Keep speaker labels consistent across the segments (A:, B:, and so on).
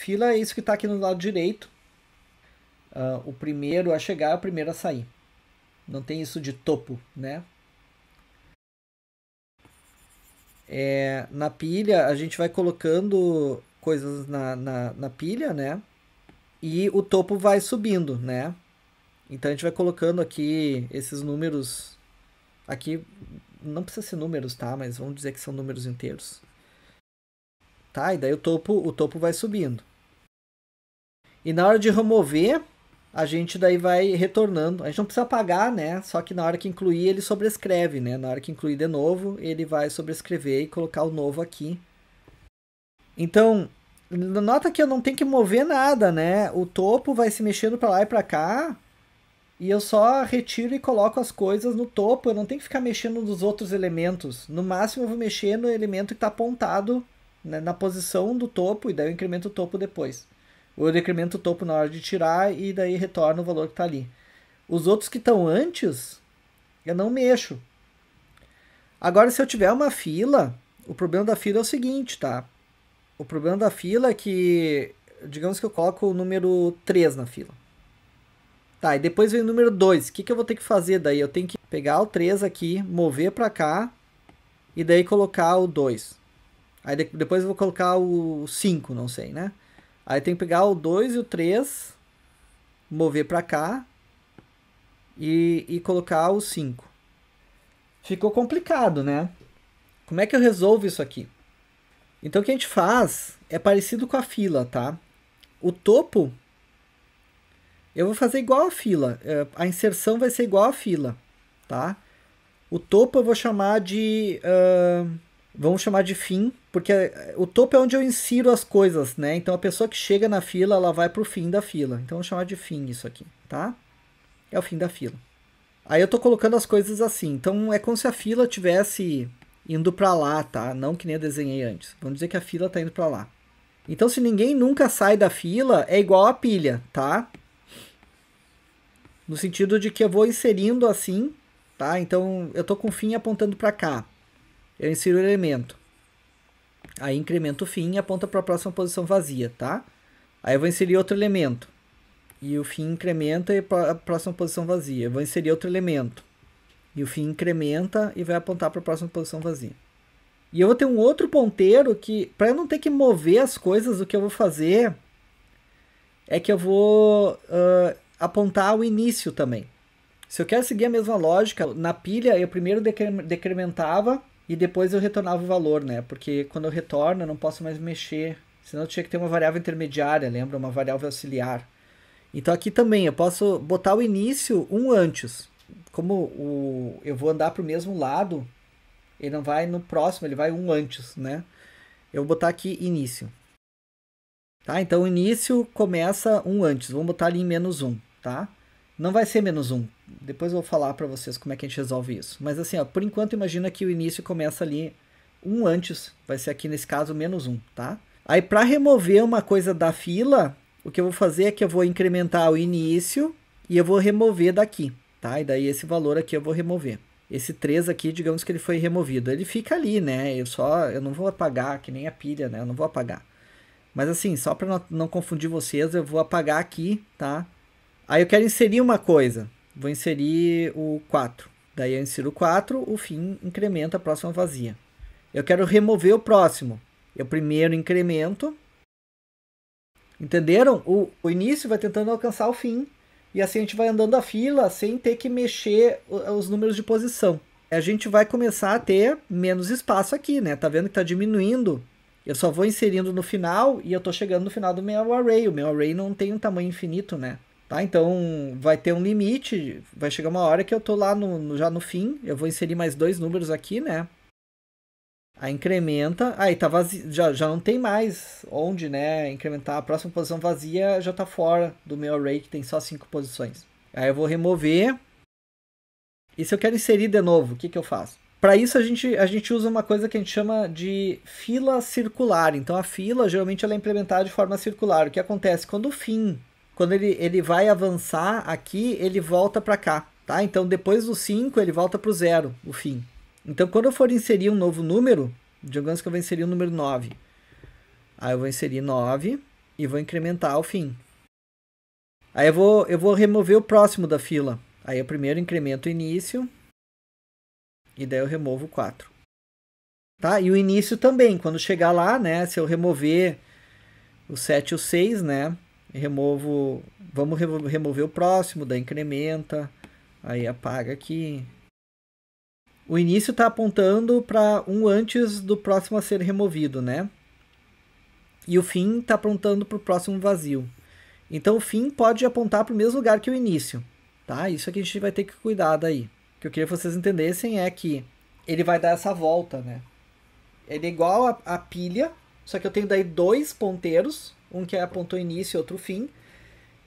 A: Fila é isso que está aqui no lado direito. Uh, o primeiro a chegar é o primeiro a sair. Não tem isso de topo, né? É, na pilha, a gente vai colocando coisas na, na, na pilha, né? E o topo vai subindo, né? Então a gente vai colocando aqui esses números. Aqui não precisa ser números, tá? Mas vamos dizer que são números inteiros. Tá? E daí o topo, o topo vai subindo. E na hora de remover, a gente daí vai retornando. A gente não precisa apagar, né? Só que na hora que incluir, ele sobrescreve, né? Na hora que incluir de novo, ele vai sobrescrever e colocar o novo aqui. Então, nota que eu não tenho que mover nada, né? O topo vai se mexendo para lá e para cá. E eu só retiro e coloco as coisas no topo. Eu não tenho que ficar mexendo nos outros elementos. No máximo, eu vou mexer no elemento que está apontado né, na posição do topo. E daí eu incremento o topo depois eu decremento o topo na hora de tirar e daí retorna o valor que está ali. Os outros que estão antes, eu não mexo. Agora, se eu tiver uma fila, o problema da fila é o seguinte, tá? O problema da fila é que, digamos que eu coloco o número 3 na fila. Tá, e depois vem o número 2. O que, que eu vou ter que fazer daí? Eu tenho que pegar o 3 aqui, mover para cá e daí colocar o 2. Aí depois eu vou colocar o 5, não sei, né? Aí tem que pegar o 2 e o 3, mover para cá e, e colocar o 5. Ficou complicado, né? Como é que eu resolvo isso aqui? Então o que a gente faz é parecido com a fila, tá? O topo eu vou fazer igual a fila, é, a inserção vai ser igual a fila, tá? O topo eu vou chamar de, uh, vamos chamar de fim porque eh, o topo é onde eu insiro as coisas, né? Então a pessoa que chega na fila, ela vai pro fim da fila. Então eu vou chamar de fim isso aqui, tá? É o fim da fila. Aí eu tô colocando as coisas assim. Então é como se a fila tivesse indo para lá, tá? Não que nem eu desenhei antes. Vamos dizer que a fila tá indo para lá. Então se ninguém nunca sai da fila, é igual a pilha, tá? No sentido de que eu vou inserindo assim, tá? Então eu tô com o fim apontando para cá. Eu insiro o elemento. Aí incremento o fim e aponta para a próxima posição vazia, tá? Aí eu vou inserir outro elemento. E o fim incrementa e a próxima posição vazia. Eu vou inserir outro elemento. E o fim incrementa e vai apontar para a próxima posição vazia. E eu vou ter um outro ponteiro que, para eu não ter que mover as coisas, o que eu vou fazer é que eu vou uh, apontar o início também. Se eu quero seguir a mesma lógica, na pilha eu primeiro decrementava e depois eu retornava o valor, né? Porque quando eu retorno eu não posso mais mexer, senão eu tinha que ter uma variável intermediária, lembra? Uma variável auxiliar. Então aqui também eu posso botar o início um antes. Como o, eu vou andar para o mesmo lado, ele não vai no próximo, ele vai um antes, né? Eu vou botar aqui início. Tá? Então o início começa um antes, vamos botar ali em menos um, tá? Não vai ser menos um. Depois eu vou falar para vocês como é que a gente resolve isso. Mas assim, ó, por enquanto imagina que o início começa ali um antes. Vai ser aqui nesse caso menos um, tá? Aí para remover uma coisa da fila, o que eu vou fazer é que eu vou incrementar o início e eu vou remover daqui, tá? E daí esse valor aqui eu vou remover. Esse 3 aqui, digamos que ele foi removido. Ele fica ali, né? Eu só eu não vou apagar, que nem a pilha, né? Eu não vou apagar. Mas assim, só para não, não confundir vocês, eu vou apagar aqui, tá? Aí eu quero inserir uma coisa. Vou inserir o 4. Daí eu insiro o 4, o fim incrementa a próxima vazia. Eu quero remover o próximo. Eu primeiro incremento. Entenderam? O, o início vai tentando alcançar o fim. E assim a gente vai andando a fila sem ter que mexer os números de posição. A gente vai começar a ter menos espaço aqui, né? Tá vendo que tá diminuindo. Eu só vou inserindo no final e eu tô chegando no final do meu array. O meu array não tem um tamanho infinito, né? Tá? Então vai ter um limite, vai chegar uma hora que eu estou lá no, no, já no fim, eu vou inserir mais dois números aqui, né? Aí incrementa, aí tá vazio, já, já não tem mais onde, né, incrementar. A próxima posição vazia já está fora do meu array que tem só cinco posições. Aí eu vou remover. E se eu quero inserir de novo, o que que eu faço? Para isso a gente, a gente usa uma coisa que a gente chama de fila circular. Então a fila geralmente ela é implementada de forma circular. O que acontece quando o fim quando ele, ele vai avançar aqui, ele volta para cá, tá? Então depois do 5 ele volta para o 0, o fim. Então quando eu for inserir um novo número, digamos que eu vou inserir o número 9. Aí eu vou inserir 9 e vou incrementar o fim. Aí eu vou, eu vou remover o próximo da fila. Aí eu primeiro incremento o início e daí eu removo o 4. Tá? E o início também, quando chegar lá, né, se eu remover o 7 e o 6, né, removo, vamos remover o próximo, da incrementa, aí apaga aqui. O início está apontando para um antes do próximo a ser removido, né? E o fim está apontando para o próximo vazio. Então o fim pode apontar para o mesmo lugar que o início, tá? Isso aqui é a gente vai ter que cuidar daí. O que eu queria que vocês entendessem é que ele vai dar essa volta, né? Ele é igual a, a pilha, só que eu tenho daí dois ponteiros, um que é apontou início e outro fim.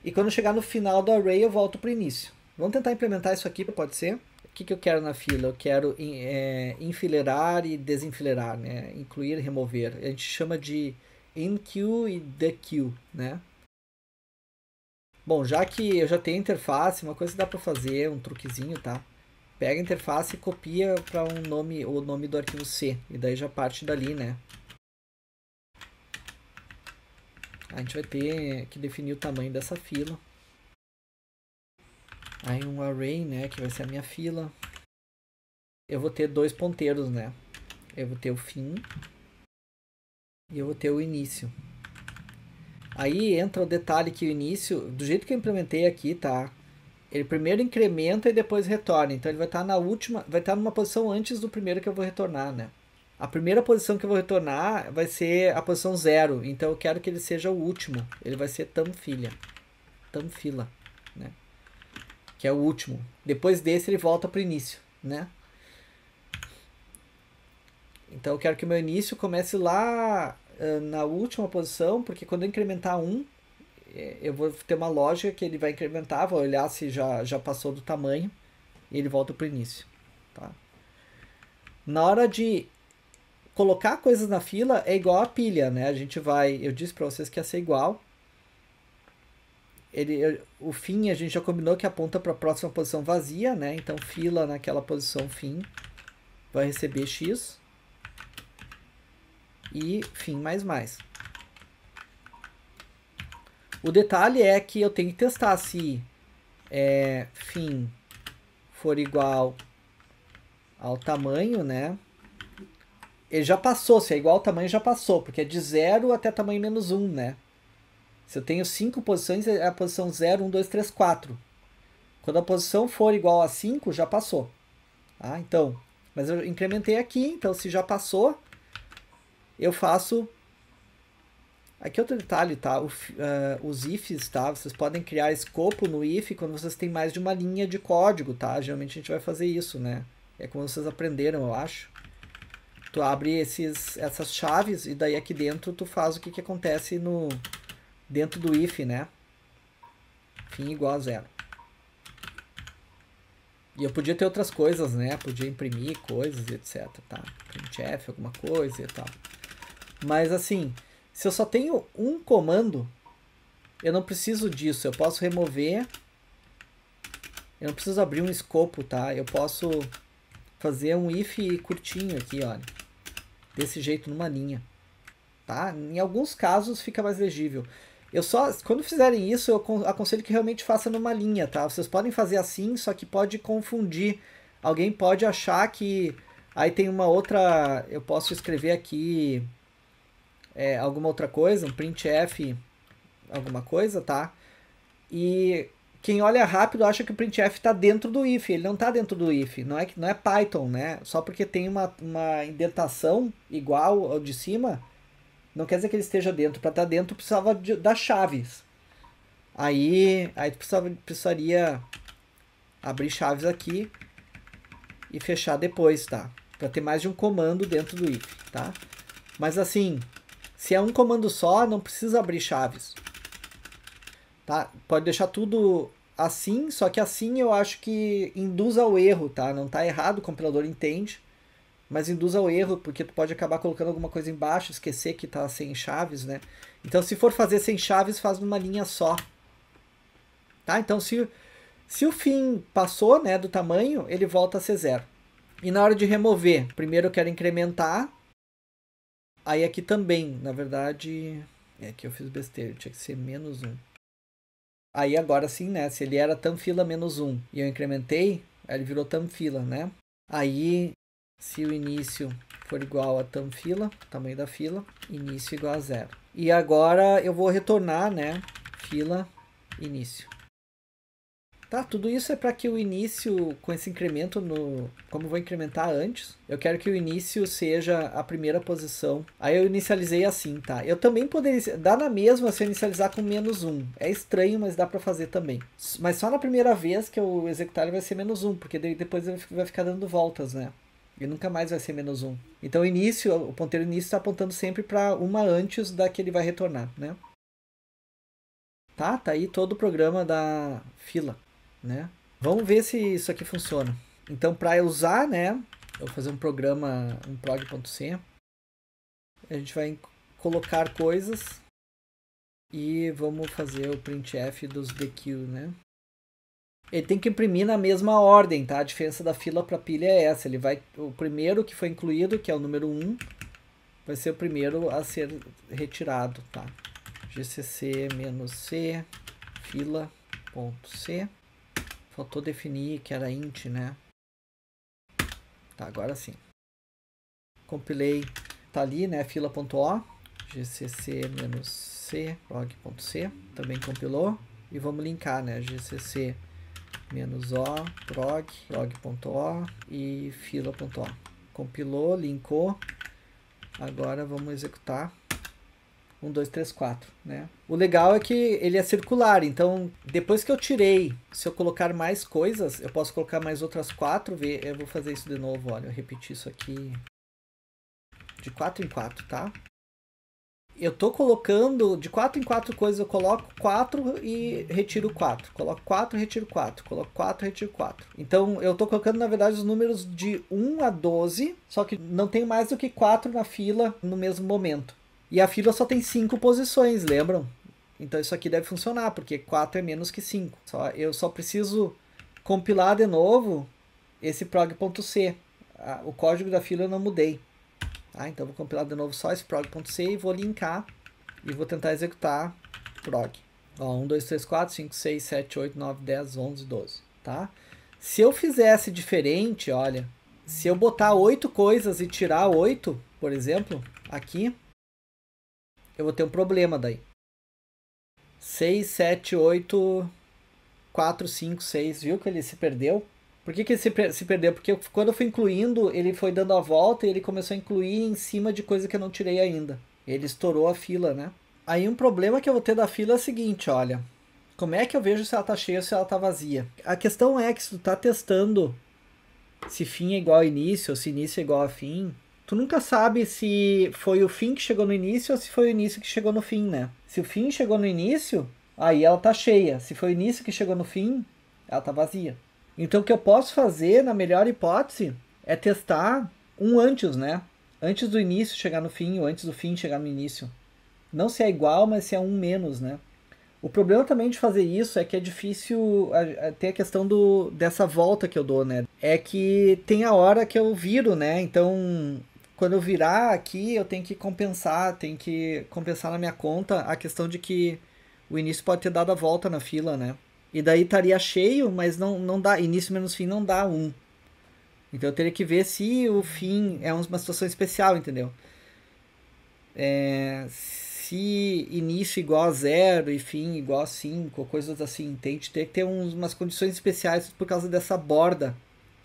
A: E quando chegar no final do array, eu volto para o início. Vamos tentar implementar isso aqui, pode ser? O que, que eu quero na fila? Eu quero é, enfileirar e desenfileirar, né? incluir e remover. A gente chama de enqueue e dequeue, né? Bom, já que eu já tenho interface, uma coisa que dá para fazer, um truquezinho, tá? Pega a interface e copia para um nome, o nome do arquivo C, e daí já parte dali, né? A gente vai ter que definir o tamanho dessa fila. Aí um array, né, que vai ser a minha fila. Eu vou ter dois ponteiros, né? Eu vou ter o fim e eu vou ter o início. Aí entra o detalhe que o início, do jeito que eu implementei aqui, tá? Ele primeiro incrementa e depois retorna. Então ele vai estar tá na última, vai estar tá numa posição antes do primeiro que eu vou retornar, né? a primeira posição que eu vou retornar vai ser a posição zero. Então eu quero que ele seja o último. Ele vai ser tam Tamfila, né? Que é o último. Depois desse ele volta para o início, né? Então eu quero que o meu início comece lá uh, na última posição, porque quando eu incrementar um, eh, eu vou ter uma lógica que ele vai incrementar, vou olhar se já, já passou do tamanho, e ele volta para o início. Tá? Na hora de colocar coisas na fila é igual a pilha, né? A gente vai, eu disse para vocês que ia ser igual. Ele, eu, o fim a gente já combinou que aponta para a próxima posição vazia, né? Então fila naquela posição fim vai receber x e fim mais mais. O detalhe é que eu tenho que testar se é, fim for igual ao tamanho, né? ele já passou, se é igual ao tamanho, já passou, porque é de 0 até tamanho menos 1, né? Se eu tenho 5 posições, é a posição 0, 1, 2, 3, 4. Quando a posição for igual a 5, já passou. Ah, então, mas eu incrementei aqui, então se já passou, eu faço... Aqui outro detalhe, tá? O, uh, os ifs, tá? Vocês podem criar escopo no if quando vocês têm mais de uma linha de código, tá? Geralmente a gente vai fazer isso, né? É como vocês aprenderam, eu acho. Tu abre esses, essas chaves e daí aqui dentro tu faz o que, que acontece no dentro do if, né? Fim igual a zero. E eu podia ter outras coisas, né? Podia imprimir coisas, etc. Tá? Printf, alguma coisa e tal. Mas assim, se eu só tenho um comando, eu não preciso disso. Eu posso remover. Eu não preciso abrir um escopo, tá? Eu posso fazer um if curtinho aqui, olha desse jeito numa linha. Tá? Em alguns casos fica mais legível. Eu só, quando fizerem isso, eu aconselho que realmente façam numa linha, tá? Vocês podem fazer assim, só que pode confundir. Alguém pode achar que aí tem uma outra, eu posso escrever aqui é, alguma outra coisa, um printf, alguma coisa, tá? E quem olha rápido acha que o printf está dentro do if, ele não está dentro do if, não é, não é Python, né? Só porque tem uma, uma indentação igual ao de cima, não quer dizer que ele esteja dentro. Para estar tá dentro precisava de, das chaves. Aí, aí precisava, precisaria abrir chaves aqui e fechar depois, tá? Para ter mais de um comando dentro do if, tá? Mas assim, se é um comando só, não precisa abrir chaves tá? Pode deixar tudo assim, só que assim eu acho que induz ao erro, tá? Não tá errado, o compilador entende, mas induz ao erro, porque tu pode acabar colocando alguma coisa embaixo, esquecer que tá sem chaves, né? Então se for fazer sem chaves, faz numa linha só. Tá? Então se, se o fim passou, né, do tamanho, ele volta a ser zero. E na hora de remover, primeiro eu quero incrementar. Aí aqui também, na verdade, é que eu fiz besteira, tinha que ser menos um. Aí agora sim, né? Se ele era fila menos um e eu incrementei, ele virou fila, né? Aí, se o início for igual a fila, tamanho da fila, início igual a zero. E agora eu vou retornar, né? Fila, início. Tá, tudo isso é para que o início, com esse incremento no. Como eu vou incrementar antes, eu quero que o início seja a primeira posição. Aí eu inicializei assim, tá? Eu também poderia. Dá na mesma se eu inicializar com menos um. É estranho, mas dá para fazer também. Mas só na primeira vez que eu executar ele vai ser menos um, porque depois ele vai ficar dando voltas, né? E nunca mais vai ser menos um. Então o início, o ponteiro início está apontando sempre para uma antes da que ele vai retornar, né? Tá, tá aí todo o programa da fila né? Vamos ver se isso aqui funciona. Então, para usar, né? Eu vou fazer um programa, um prog.c. A gente vai colocar coisas e vamos fazer o printf dos DQ, né? Ele tem que imprimir na mesma ordem, tá? A diferença da fila para pilha é essa. Ele vai, o primeiro que foi incluído, que é o número 1, vai ser o primeiro a ser retirado, tá? gcc-c fila.c Faltou definir que era int, né? Tá, agora sim. Compilei, tá ali, né? Fila.o, gcc-c, log.c, também compilou. E vamos linkar, né? gcc -o, prog, log.o e fila.o. Compilou, linkou. Agora vamos executar. 1, 2, 3, 4, né? O legal é que ele é circular, então depois que eu tirei, se eu colocar mais coisas, eu posso colocar mais outras quatro, ver, eu vou fazer isso de novo, olha, eu repeti isso aqui de 4 em 4, tá? Eu tô colocando de 4 em 4 coisas, eu coloco 4 e retiro 4. Coloco 4 e retiro 4. Coloco 4 e retiro 4. Então eu tô colocando na verdade os números de 1 a 12, só que não tem mais do que 4 na fila no mesmo momento. E a fila só tem cinco posições, lembram? Então isso aqui deve funcionar, porque 4 é menos que 5. Só, eu só preciso compilar de novo esse prog.c. o código da fila eu não mudei. Ah, então vou compilar de novo só esse prog.c e vou linkar e vou tentar executar prog. Ó, 1, 2, 3, 4, 5, 6, 7, 8, 9, 10, 11, 12. Tá? Se eu fizesse diferente, olha, se eu botar 8 coisas e tirar 8, por exemplo, aqui, eu vou ter um problema daí. 6, 7, 8, 4, 5, 6, viu que ele se perdeu? Por que, que ele se, per se perdeu? Porque quando eu fui incluindo, ele foi dando a volta e ele começou a incluir em cima de coisa que eu não tirei ainda. Ele estourou a fila, né? Aí um problema que eu vou ter da fila é o seguinte, olha. Como é que eu vejo se ela tá cheia ou se ela tá vazia? A questão é que se tu tá testando se fim é igual a início ou se início é igual a fim, tu nunca sabe se foi o fim que chegou no início ou se foi o início que chegou no fim, né? Se o fim chegou no início, aí ela tá cheia. Se foi o início que chegou no fim, ela tá vazia. Então o que eu posso fazer, na melhor hipótese, é testar um antes, né? Antes do início chegar no fim ou antes do fim chegar no início. Não se é igual, mas se é um menos, né? O problema também de fazer isso é que é difícil ter a questão do, dessa volta que eu dou, né? É que tem a hora que eu viro, né? Então, quando eu virar aqui, eu tenho que compensar, tem que compensar na minha conta a questão de que o início pode ter dado a volta na fila, né? E daí estaria cheio, mas não, não dá. Início menos fim não dá um. Então eu teria que ver se o fim é uma situação especial, entendeu? É, se início igual a zero e fim igual a 5, coisas assim, tem que ter, que ter uns, umas condições especiais por causa dessa borda,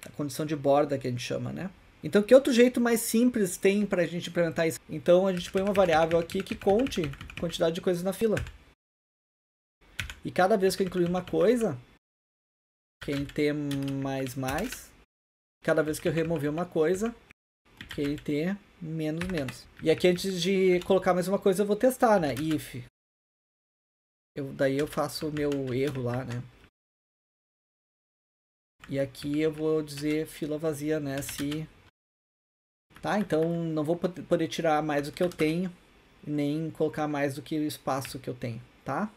A: a condição de borda que a gente chama, né? Então, que outro jeito mais simples tem para a gente implementar isso? Então, a gente põe uma variável aqui que conte quantidade de coisas na fila. E cada vez que eu incluir uma coisa, quem tem mais mais, cada vez que eu remover uma coisa, quem tem menos menos. E aqui antes de colocar mais uma coisa, eu vou testar, né? If. Eu, daí eu faço o meu erro lá, né? E aqui eu vou dizer fila vazia, né? Se Tá? Então não vou poder tirar mais do que eu tenho, nem colocar mais do que o espaço que eu tenho, tá?